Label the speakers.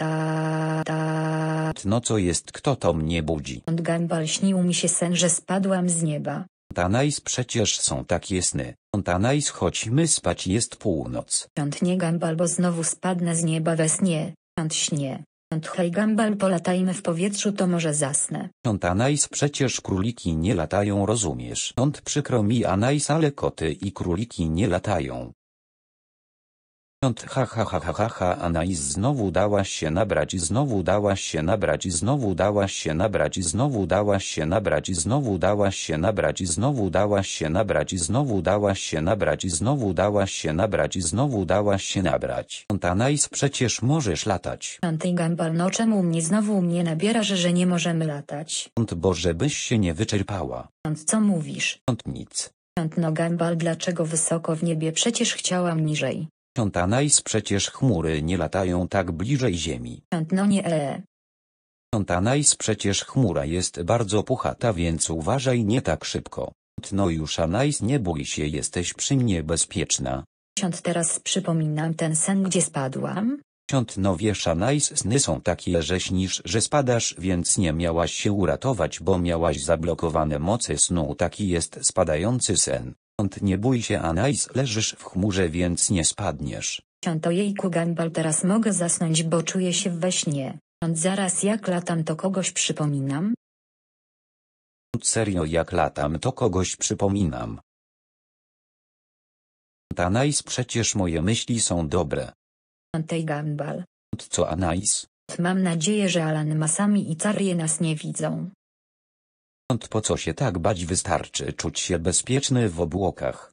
Speaker 1: da, da.
Speaker 2: No co jest kto to mnie budzi?
Speaker 1: Gambal śnił mi się sen, że spadłam z nieba.
Speaker 2: Tanais przecież są takie sny. Tanais chodźmy spać jest północ.
Speaker 1: Ant nie Gambal bo znowu spadnę z nieba we śnie. Ant śnie. Ant hej Gambal polatajmy w powietrzu to może zasnę.
Speaker 2: Ant Anais przecież króliki nie latają rozumiesz. Ant przykro mi Anais ale koty i króliki nie latają. Ha ha ha ha ha ha Anais znowu dała się nabrać znowu dała się nabrać znowu dała się nabrać znowu dała się nabrać znowu dała się nabrać znowu dała się nabrać znowu dała się nabrać znowu dała się nabrać znowu dałaś się nabrać Anais przecież możesz latać
Speaker 1: Antygambal no czemu mnie znowu mnie nabierasz że nie możemy latać
Speaker 2: Ant Boże byś się nie wyczerpała
Speaker 1: Ant co mówisz
Speaker 2: Ant nic
Speaker 1: Ant no Gambal dlaczego wysoko w niebie przecież chciałam niżej
Speaker 2: Tantais przecież chmury nie latają tak bliżej Ziemi.
Speaker 1: No nie e.
Speaker 2: Tantais przecież chmura jest bardzo puchata więc uważaj nie tak szybko. No już Anais nie bój się jesteś przy mnie bezpieczna.
Speaker 1: Siąd teraz przypominam ten sen gdzie spadłam.
Speaker 2: Siąd no wiesz Anais sny są takie że śnisz że spadasz więc nie miałaś się uratować bo miałaś zablokowane moce snu taki jest spadający sen nie bój się Anais leżysz w chmurze więc nie spadniesz.
Speaker 1: Anto jejku Gambal teraz mogę zasnąć bo czuję się we śnie. Ant zaraz jak latam to kogoś przypominam?
Speaker 2: Serio jak latam to kogoś przypominam. Anais przecież moje myśli są dobre.
Speaker 1: Antej Gambal.
Speaker 2: Co Anais?
Speaker 1: Mam nadzieję, że Alan Masami i Carie nas nie widzą.
Speaker 2: Po co się tak bać wystarczy czuć się bezpieczny w obłokach.